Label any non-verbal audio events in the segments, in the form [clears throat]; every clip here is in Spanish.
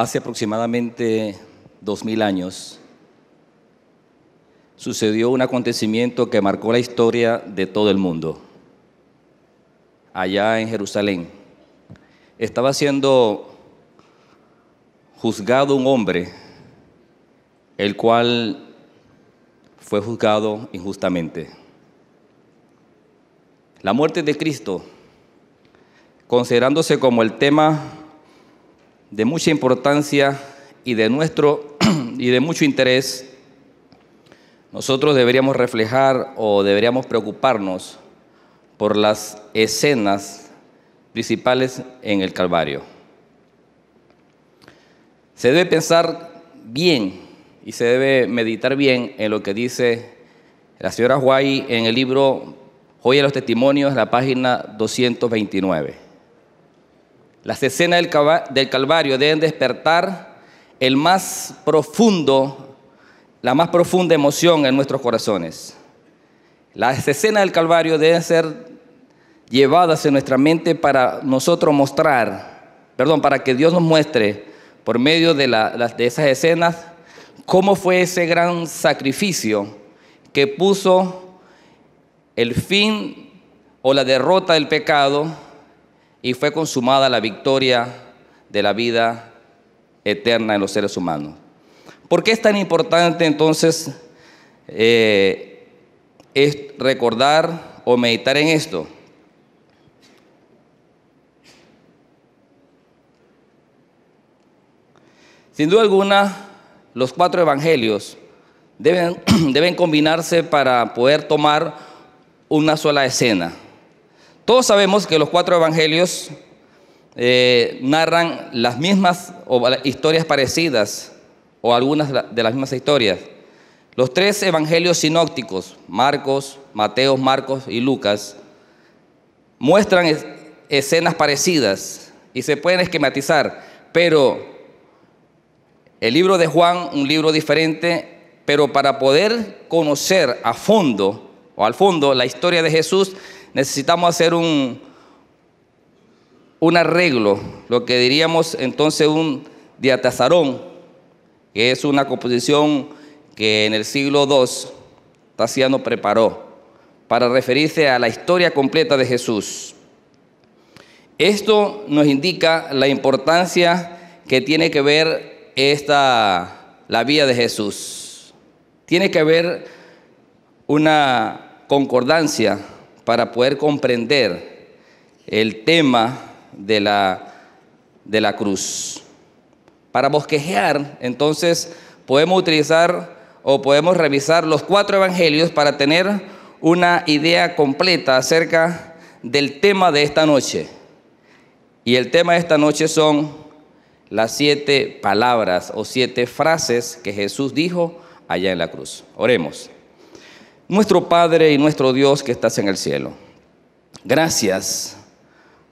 Hace aproximadamente dos mil años sucedió un acontecimiento que marcó la historia de todo el mundo. Allá en Jerusalén estaba siendo juzgado un hombre, el cual fue juzgado injustamente. La muerte de Cristo, considerándose como el tema de mucha importancia y de nuestro [clears throat] y de mucho interés, nosotros deberíamos reflejar o deberíamos preocuparnos por las escenas principales en el Calvario. Se debe pensar bien y se debe meditar bien en lo que dice la señora Huay en el libro Hoy a los Testimonios, la página 229. Las escenas del Calvario deben despertar el más profundo, la más profunda emoción en nuestros corazones. Las escenas del Calvario deben ser llevadas en nuestra mente para nosotros mostrar, perdón, para que Dios nos muestre por medio de, de esas escenas cómo fue ese gran sacrificio que puso el fin o la derrota del pecado y fue consumada la victoria de la vida eterna en los seres humanos. ¿Por qué es tan importante entonces eh, recordar o meditar en esto? Sin duda alguna, los cuatro evangelios deben [clears throat] combinarse para poder tomar una sola escena. Todos sabemos que los cuatro evangelios eh, narran las mismas historias parecidas o algunas de las mismas historias. Los tres evangelios sinópticos, Marcos, Mateo, Marcos y Lucas, muestran escenas parecidas y se pueden esquematizar, pero el libro de Juan, un libro diferente, pero para poder conocer a fondo o al fondo la historia de Jesús, necesitamos hacer un, un arreglo, lo que diríamos entonces un diatazarón, que es una composición que en el siglo II Taciano preparó para referirse a la historia completa de Jesús. Esto nos indica la importancia que tiene que ver esta, la vida de Jesús. Tiene que ver una concordancia para poder comprender el tema de la, de la cruz. Para bosquejear, entonces, podemos utilizar o podemos revisar los cuatro evangelios para tener una idea completa acerca del tema de esta noche. Y el tema de esta noche son las siete palabras o siete frases que Jesús dijo allá en la cruz. Oremos nuestro Padre y nuestro Dios que estás en el cielo. Gracias,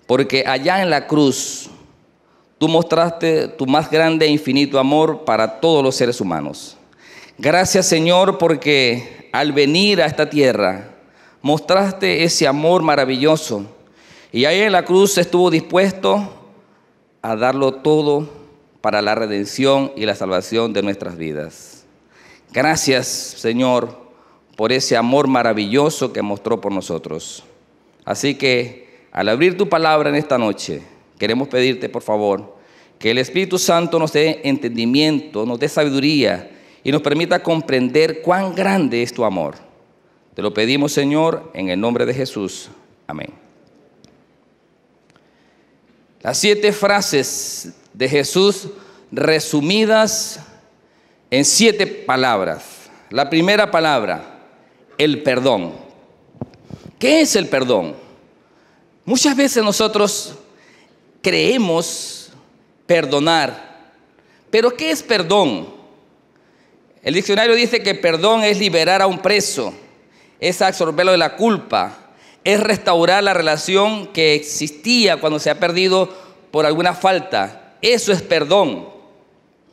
porque allá en la cruz tú mostraste tu más grande e infinito amor para todos los seres humanos. Gracias Señor, porque al venir a esta tierra mostraste ese amor maravilloso y ahí en la cruz estuvo dispuesto a darlo todo para la redención y la salvación de nuestras vidas. Gracias Señor por ese amor maravilloso que mostró por nosotros. Así que al abrir tu palabra en esta noche, queremos pedirte, por favor, que el Espíritu Santo nos dé entendimiento, nos dé sabiduría y nos permita comprender cuán grande es tu amor. Te lo pedimos, Señor, en el nombre de Jesús. Amén. Las siete frases de Jesús resumidas en siete palabras. La primera palabra, el perdón. ¿Qué es el perdón? Muchas veces nosotros creemos perdonar, pero ¿qué es perdón? El diccionario dice que perdón es liberar a un preso, es absorberlo de la culpa, es restaurar la relación que existía cuando se ha perdido por alguna falta. Eso es perdón.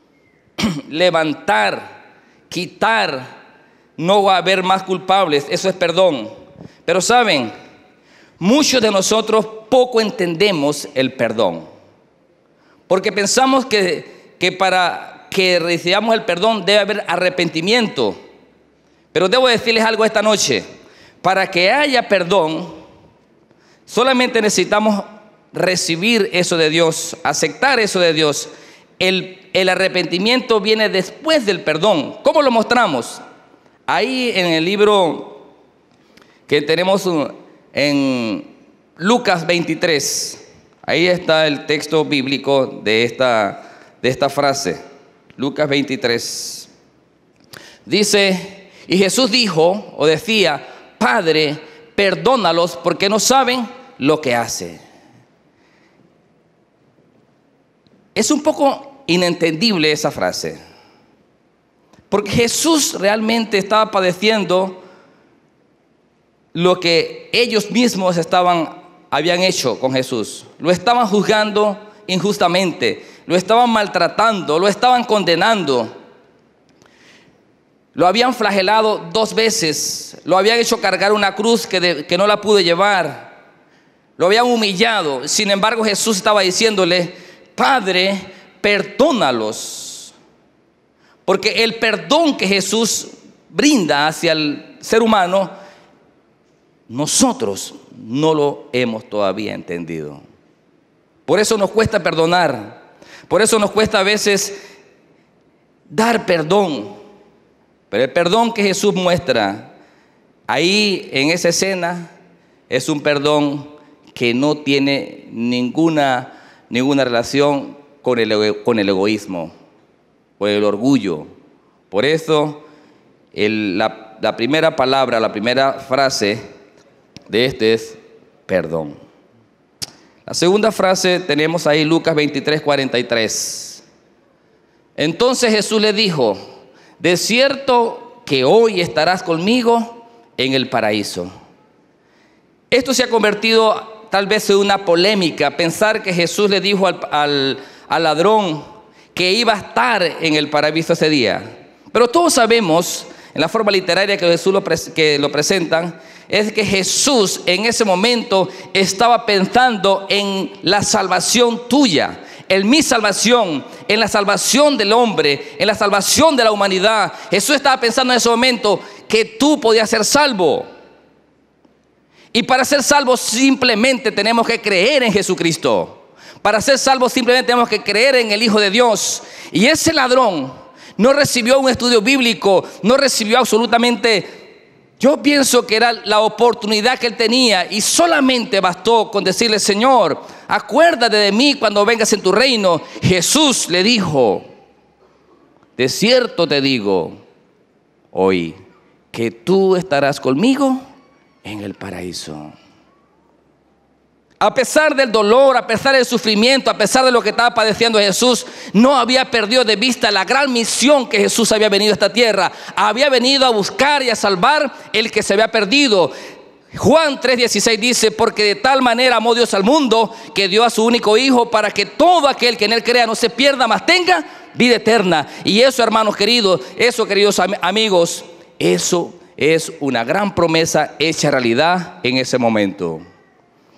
[clears throat] Levantar, quitar, no va a haber más culpables, eso es perdón. Pero saben, muchos de nosotros poco entendemos el perdón, porque pensamos que, para que recibamos el perdón debe haber arrepentimiento. Pero debo decirles algo esta noche, para que haya perdón, solamente necesitamos recibir eso de Dios, aceptar eso de Dios. El, el arrepentimiento viene después del perdón. ¿Cómo lo mostramos? Ahí en el libro que tenemos en Lucas 23, ahí está el texto bíblico de esta, de esta frase. Lucas 23. Dice, y Jesús dijo o decía, Padre, perdónalos porque no saben lo que hace. Es un poco inentendible esa frase. Porque Jesús realmente estaba padeciendo lo que ellos mismos estaban, habían hecho con Jesús. Lo estaban juzgando injustamente, lo estaban maltratando, lo estaban condenando. Lo habían flagelado dos veces, lo habían hecho cargar una cruz que, no la pude llevar, lo habían humillado. Sin embargo, Jesús estaba diciéndole, Padre, perdónalos porque el perdón que Jesús brinda hacia el ser humano, nosotros no lo hemos todavía entendido. Por eso nos cuesta perdonar. Por eso nos cuesta a veces dar perdón. Pero el perdón que Jesús muestra ahí en esa escena es un perdón que no tiene ninguna, ninguna relación con con el egoísmo por el orgullo. Por eso, la, primera palabra, la primera frase de este es perdón. La segunda frase tenemos ahí Lucas 23, 43. Entonces Jesús le dijo, de cierto que hoy estarás conmigo en el paraíso. Esto se ha convertido tal vez en una polémica, pensar que Jesús le dijo al ladrón, que iba a estar en el paraíso ese día. Pero todos sabemos, en la forma literaria que Jesús lo, que lo presentan, es que Jesús en ese momento estaba pensando en la salvación tuya, en mi salvación, en la salvación del hombre, en la salvación de la humanidad. Jesús estaba pensando en ese momento que tú podías ser salvo. Y para ser salvo simplemente tenemos que creer en Jesucristo. Para ser salvos simplemente tenemos que creer en el Hijo de Dios. Y ese ladrón no recibió un estudio bíblico, no recibió absolutamente... Yo pienso que era la oportunidad que él tenía y solamente bastó con decirle, Señor, acuérdate de mí cuando vengas en tu reino. Jesús le dijo, de cierto te digo hoy que tú estarás conmigo en el paraíso. A pesar del dolor, a pesar del sufrimiento, a pesar de lo que estaba padeciendo Jesús, no había perdido de vista la gran misión que Jesús había venido a esta tierra. Había venido a buscar y a salvar el que se había perdido. Juan 3:16 dice, porque de tal manera amó Dios al mundo que dio a su único Hijo para que todo aquel que en él crea no se pierda, mas tenga vida eterna. Y eso, hermanos queridos, eso, queridos amigos, eso es una gran promesa hecha realidad en ese momento.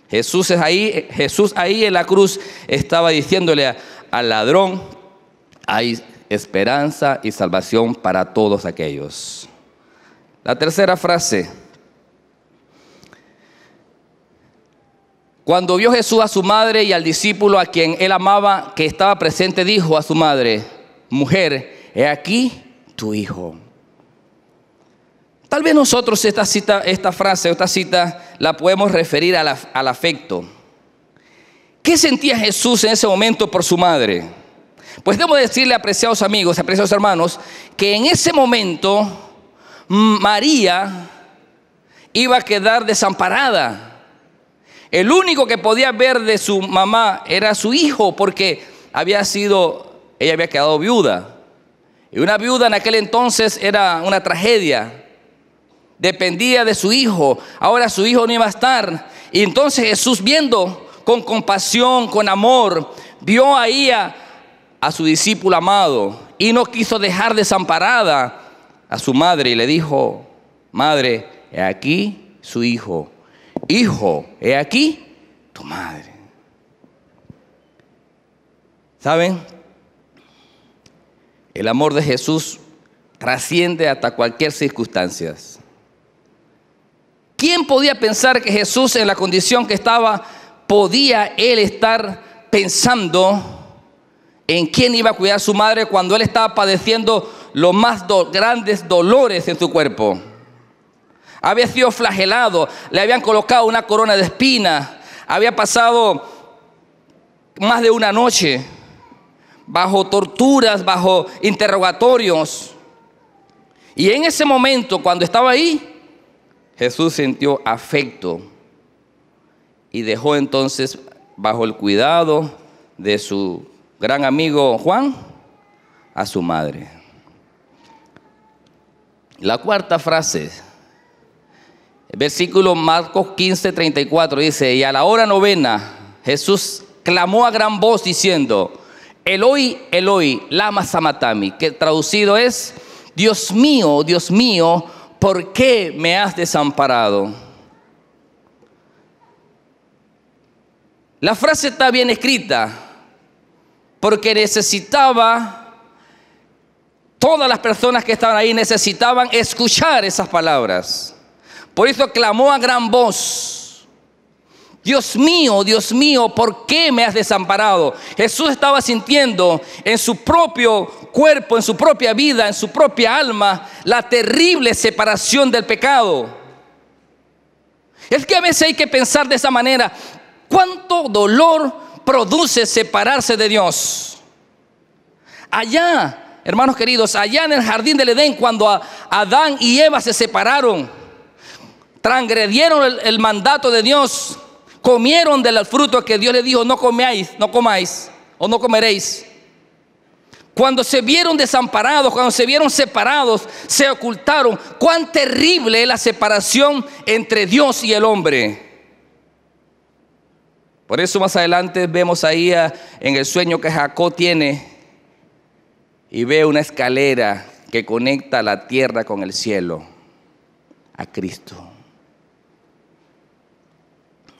Jesús es ahí, Jesús ahí en la cruz estaba diciéndole al ladrón, hay esperanza y salvación para todos aquellos. La tercera frase. Cuando vio Jesús a su madre y al discípulo a quien él amaba que estaba presente, dijo a su madre, mujer, he aquí tu hijo. Tal vez nosotros esta, cita, esta frase, esta cita, la podemos referir al afecto. ¿Qué sentía Jesús en ese momento por su madre? Pues debo decirle, apreciados amigos, apreciados hermanos, que en ese momento María iba a quedar desamparada. El único que podía ver de su mamá era su hijo, porque había sido, ella había quedado viuda. Y una viuda en aquel entonces era una tragedia dependía de su hijo, ahora su hijo no iba a estar. Y entonces Jesús viendo con compasión, con amor, vio ahí a, a su discípulo amado y no quiso dejar desamparada a su madre y le dijo, madre, he aquí su hijo, hijo, he aquí tu madre. ¿Saben? El amor de Jesús trasciende hasta cualquier circunstancia. ¿Quién podía pensar que Jesús en la condición que estaba, podía él estar pensando en quién iba a cuidar a su madre cuando él estaba padeciendo los más grandes dolores en su cuerpo? Había sido flagelado, le habían colocado una corona de espina, había pasado más de una noche bajo torturas, bajo interrogatorios. Y en ese momento, cuando estaba ahí, Jesús sintió afecto y dejó entonces bajo el cuidado de su gran amigo Juan a su madre. La cuarta frase, el versículo Marcos 15, 34 dice, y a la hora novena Jesús clamó a gran voz diciendo, Eloi, Eloi, lama samatami, que traducido es, Dios mío, Dios mío, ¿por qué me has desamparado? La frase está bien escrita, porque necesitaba, todas las personas que estaban ahí necesitaban escuchar esas palabras. Por eso clamó a gran voz, Dios mío, Dios mío, ¿por qué me has desamparado? Jesús estaba sintiendo en su propio cuerpo, en su propia vida, en su propia alma, la terrible separación del pecado. Es que a veces hay que pensar de esa manera, ¿cuánto dolor produce separarse de Dios? Allá, hermanos queridos, allá en el jardín del Edén, cuando Adán y Eva se separaron, transgredieron el, mandato de Dios, comieron del fruto que Dios le dijo, no comáis, no comáis o no comeréis. Cuando se vieron desamparados, cuando se vieron separados, se ocultaron. Cuán terrible es la separación entre Dios y el hombre. Por eso más adelante vemos ahí en el sueño que Jacob tiene y ve una escalera que conecta la tierra con el cielo, a Cristo.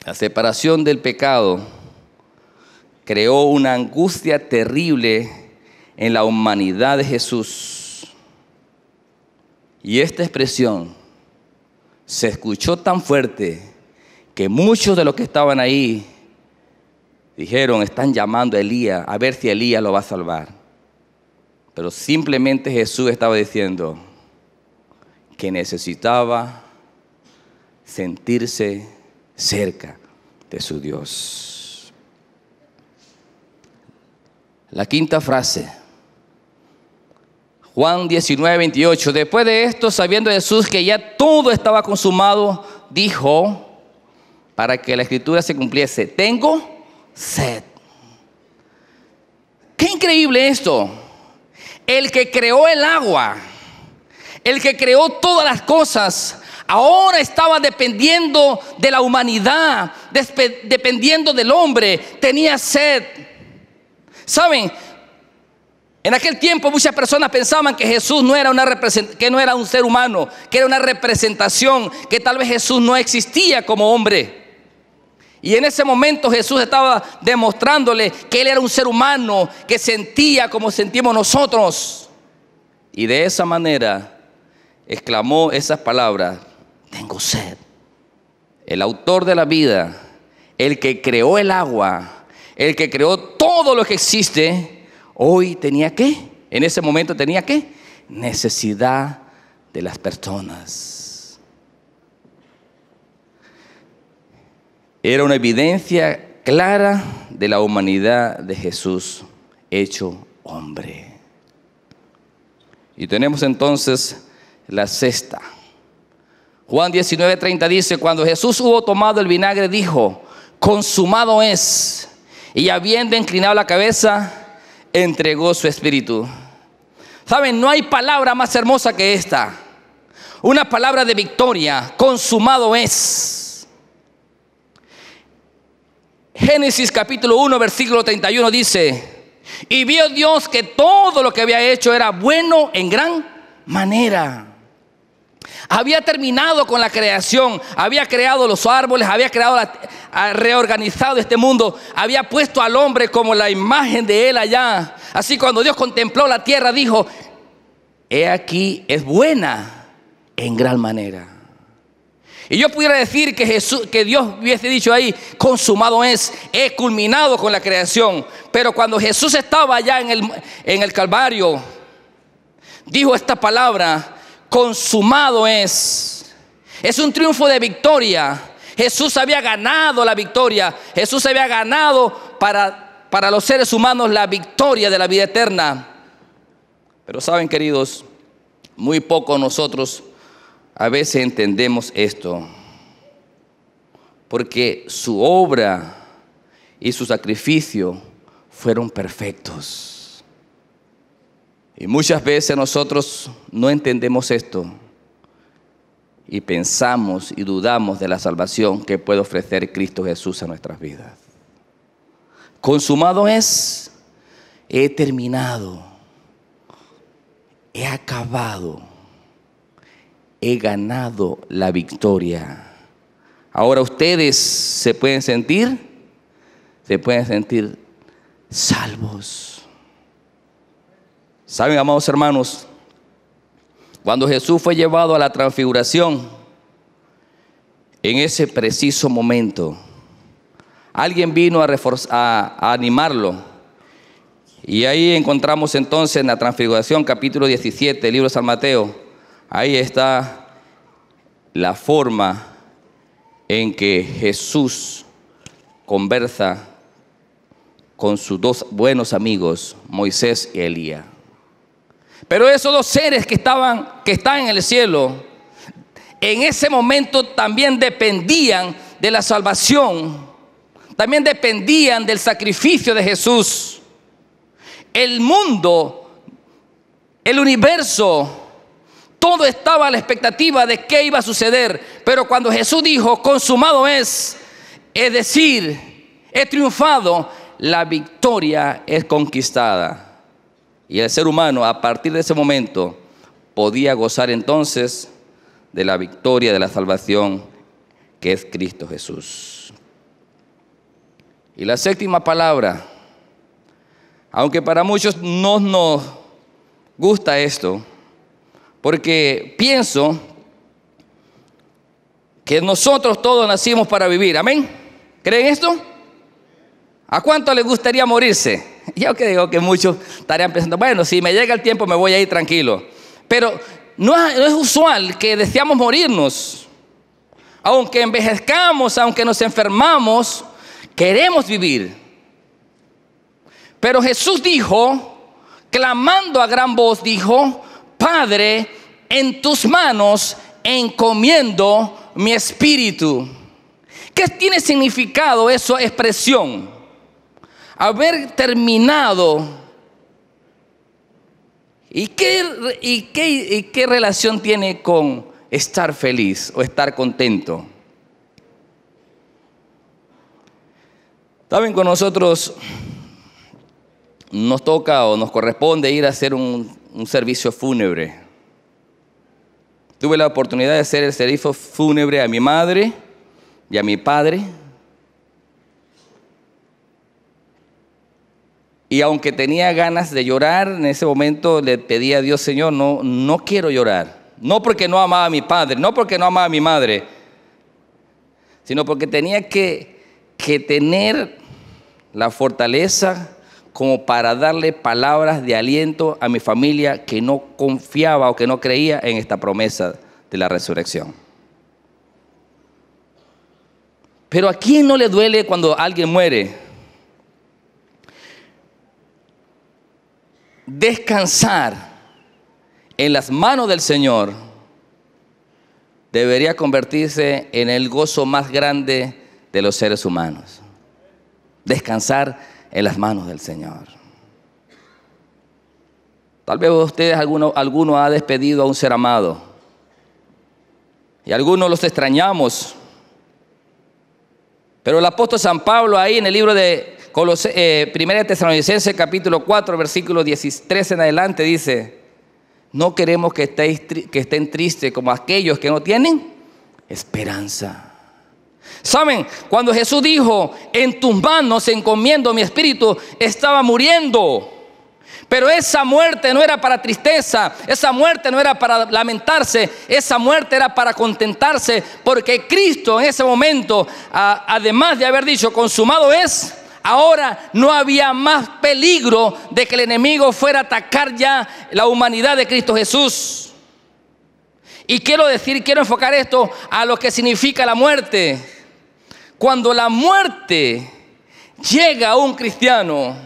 La separación del pecado creó una angustia terrible en la humanidad de Jesús. Y esta expresión se escuchó tan fuerte que muchos de los que estaban ahí dijeron, están llamando a Elías, a ver si Elías lo va a salvar. Pero simplemente Jesús estaba diciendo que necesitaba sentirse cerca de su Dios. La quinta frase Juan 19, 28. Después de esto, sabiendo Jesús que ya todo estaba consumado, dijo, para que la escritura se cumpliese, tengo sed. Qué increíble esto. El que creó el agua, el que creó todas las cosas, ahora estaba dependiendo de la humanidad, dependiendo del hombre, tenía sed. ¿Saben? En aquel tiempo muchas personas pensaban que Jesús no era, una que no era un ser humano, que era una representación, que tal vez Jesús no existía como hombre. Y en ese momento Jesús estaba demostrándole que Él era un ser humano, que sentía como sentimos nosotros. Y de esa manera exclamó esas palabras, tengo sed. El autor de la vida, el que creó el agua, el que creó todo lo que existe, Hoy tenía que, en ese momento tenía que, necesidad de las personas. Era una evidencia clara de la humanidad de Jesús hecho hombre. Y tenemos entonces la sexta. Juan 19:30 dice, cuando Jesús hubo tomado el vinagre, dijo, consumado es. Y habiendo inclinado la cabeza, entregó su espíritu. Saben, no hay palabra más hermosa que esta. Una palabra de victoria, consumado es. Génesis capítulo 1, versículo 31 dice, y vio Dios que todo lo que había hecho era bueno en gran manera. Había terminado con la creación, había creado los árboles, había creado, reorganizado este mundo, había puesto al hombre como la imagen de él allá. Así cuando Dios contempló la tierra dijo, he aquí es buena en gran manera. Y yo pudiera decir que, Jesús, que Dios hubiese dicho ahí, consumado es, he culminado con la creación. Pero cuando Jesús estaba allá en el, en el Calvario, dijo esta palabra consumado es. Es un triunfo de victoria. Jesús había ganado la victoria. Jesús había ganado para, para los seres humanos la victoria de la vida eterna. Pero saben, queridos, muy poco nosotros a veces entendemos esto. Porque su obra y su sacrificio fueron perfectos. Y muchas veces nosotros no entendemos esto y pensamos y dudamos de la salvación que puede ofrecer Cristo Jesús a nuestras vidas. Consumado es, he terminado, he acabado, he ganado la victoria. Ahora ustedes se pueden sentir, se pueden sentir salvos. Saben, amados hermanos, cuando Jesús fue llevado a la transfiguración, en ese preciso momento, alguien vino a, animarlo. Y ahí encontramos entonces en la transfiguración, capítulo 17, libro de San Mateo, ahí está la forma en que Jesús conversa con sus dos buenos amigos, Moisés y Elías. Pero esos dos seres que estaban, que están en el cielo, en ese momento también dependían de la salvación, también dependían del sacrificio de Jesús. El mundo, el universo, todo estaba a la expectativa de qué iba a suceder. Pero cuando Jesús dijo, consumado es, es decir, he triunfado, la victoria es conquistada. Y el ser humano a partir de ese momento podía gozar entonces de la victoria, de la salvación que es Cristo Jesús. Y la séptima palabra, aunque para muchos no nos gusta esto, porque pienso que nosotros todos nacimos para vivir, amén. ¿Creen esto? ¿A cuánto le gustaría morirse? [laughs] Yo que digo que muchos estarían pensando, bueno, si me llega el tiempo me voy a ir tranquilo. Pero no es, usual que deseamos morirnos. Aunque envejezcamos, aunque nos enfermamos, queremos vivir. Pero Jesús dijo, clamando a gran voz, dijo, Padre, en tus manos encomiendo mi espíritu. ¿Qué tiene significado esa expresión? haber terminado. ¿Y qué, y qué relación tiene con estar feliz o estar contento? también con nosotros nos toca o nos corresponde ir a hacer un, un servicio fúnebre. Tuve la oportunidad de hacer el servicio fúnebre a mi madre y a mi padre. Y aunque tenía ganas de llorar, en ese momento le pedí a Dios, Señor, no, no quiero llorar. No porque no amaba a mi padre, no porque no amaba a mi madre, sino porque tenía que, que tener la fortaleza como para darle palabras de aliento a mi familia que no confiaba o que no creía en esta promesa de la resurrección. Pero ¿a quién no le duele cuando alguien muere? descansar en las manos del Señor debería convertirse en el gozo más grande de los seres humanos. Descansar en las manos del Señor. Tal vez ustedes alguno, alguno ha despedido a un ser amado. Y algunos los extrañamos. Pero el apóstol San Pablo ahí en el libro de 1 eh, Tesalonicenses capítulo 4, versículo 13 en adelante dice, no queremos que, estéis, que estén tristes como aquellos que no tienen esperanza. Saben, cuando Jesús dijo, en tus manos encomiendo mi espíritu, estaba muriendo. Pero esa muerte no era para tristeza, esa muerte no era para lamentarse, esa muerte era para contentarse, porque Cristo en ese momento, además de haber dicho, consumado es, Ahora no había más peligro de que el enemigo fuera a atacar ya la humanidad de Cristo Jesús. Y quiero decir, quiero enfocar esto a lo que significa la muerte. Cuando la muerte llega a un cristiano,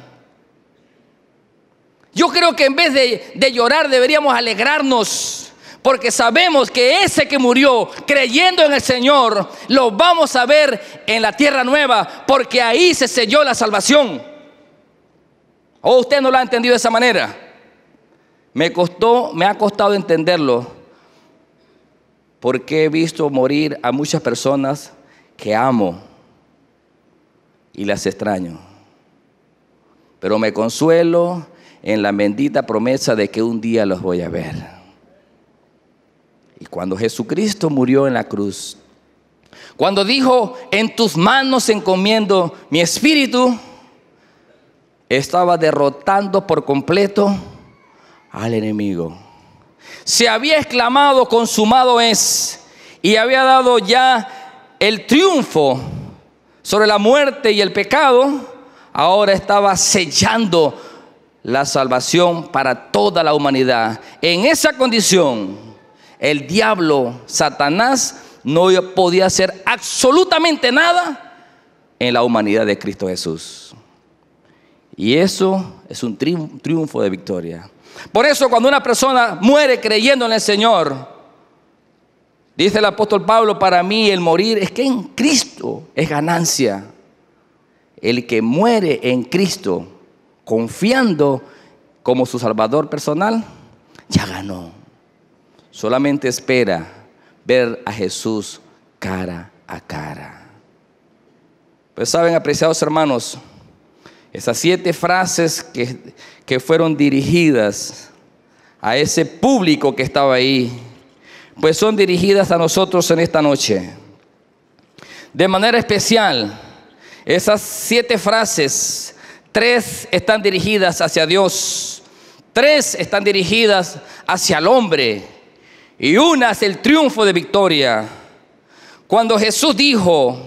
yo creo que en vez de, de llorar deberíamos alegrarnos porque sabemos que ese que murió creyendo en el Señor, lo vamos a ver en la tierra nueva, porque ahí se selló la salvación. ¿O usted no lo ha entendido de esa manera? Me costó, me ha costado entenderlo, porque he visto morir a muchas personas que amo y las extraño. Pero me consuelo en la bendita promesa de que un día los voy a ver. Y cuando Jesucristo murió en la cruz, cuando dijo, en tus manos encomiendo mi espíritu, estaba derrotando por completo al enemigo. Se había exclamado, consumado es, y había dado ya el triunfo sobre la muerte y el pecado, ahora estaba sellando la salvación para toda la humanidad. En esa condición, el diablo, Satanás, no podía hacer absolutamente nada en la humanidad de Cristo Jesús. Y eso es un triunfo de victoria. Por eso cuando una persona muere creyendo en el Señor, dice el apóstol Pablo, para mí el morir es que en Cristo es ganancia. El que muere en Cristo confiando como su Salvador personal, ya ganó solamente espera ver a Jesús cara a cara. Pues saben, apreciados hermanos, esas siete frases que, fueron dirigidas a ese público que estaba ahí, pues son dirigidas a nosotros en esta noche. De manera especial, esas siete frases, tres están dirigidas hacia Dios, tres están dirigidas hacia el hombre y una es el triunfo de victoria. Cuando Jesús dijo,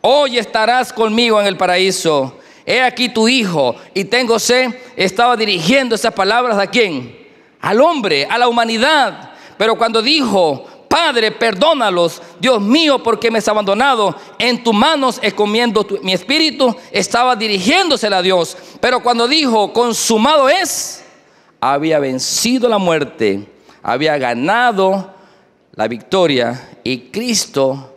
hoy estarás conmigo en el paraíso, he aquí tu hijo, y tengo sed, estaba dirigiendo esas palabras a quién? Al hombre, a la humanidad. Pero cuando dijo, Padre, perdónalos, Dios mío, porque me has abandonado. En tus manos es comiendo mi espíritu. Estaba dirigiéndosela a Dios. Pero cuando dijo, consumado es, había vencido la muerte había ganado la victoria y Cristo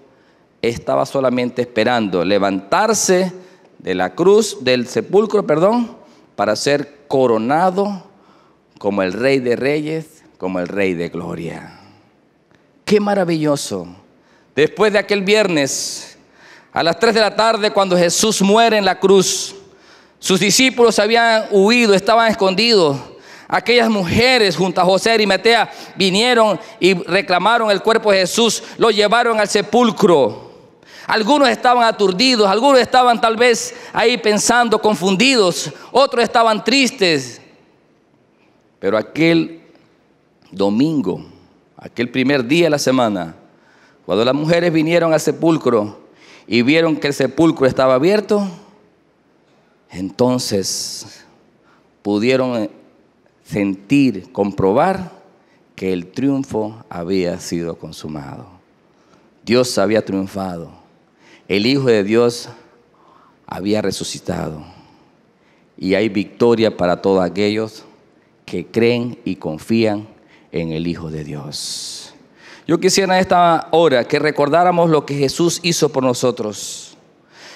estaba solamente esperando levantarse de la cruz, del sepulcro, perdón, para ser coronado como el rey de reyes, como el rey de gloria. Qué maravilloso. Después de aquel viernes, a las 3 de la tarde, cuando Jesús muere en la cruz, sus discípulos habían huido, estaban escondidos Aquellas mujeres junto a José y metea vinieron y reclamaron el cuerpo de Jesús, lo llevaron al sepulcro. Algunos estaban aturdidos, algunos estaban tal vez ahí pensando, confundidos, otros estaban tristes. Pero aquel domingo, aquel primer día de la semana, cuando las mujeres vinieron al sepulcro y vieron que el sepulcro estaba abierto, entonces pudieron sentir, comprobar que el triunfo había sido consumado. Dios había triunfado. El Hijo de Dios había resucitado. Y hay victoria para todos aquellos que creen y confían en el Hijo de Dios. Yo quisiera en esta hora que recordáramos lo que Jesús hizo por nosotros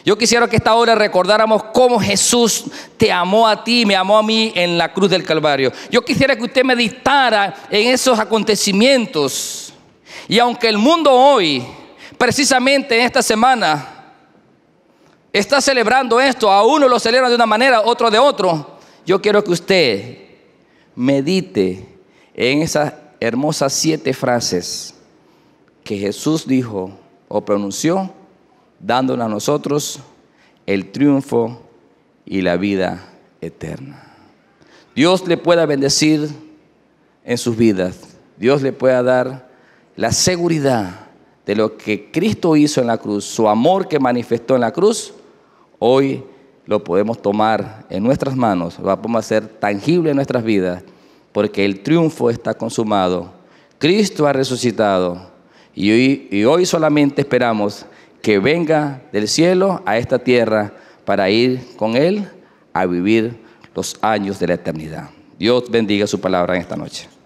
yo quisiera que esta hora recordáramos cómo Jesús te amó a ti, me amó a mí en la cruz del Calvario. Yo quisiera que usted meditara en esos acontecimientos. Y aunque el mundo hoy, precisamente en esta semana, está celebrando esto, a uno lo celebran de una manera, otro de otro, yo quiero que usted medite en esas hermosas siete frases que Jesús dijo o pronunció dándonos a nosotros el triunfo y la vida eterna. Dios le pueda bendecir en sus vidas. Dios le pueda dar la seguridad de lo que Cristo hizo en la cruz, su amor que manifestó en la cruz, hoy lo podemos tomar en nuestras manos, lo podemos hacer tangible en nuestras vidas, porque el triunfo está consumado. Cristo ha resucitado y hoy, y hoy solamente esperamos que venga del cielo a esta tierra para ir con Él a vivir los años de la eternidad. Dios bendiga su palabra en esta noche.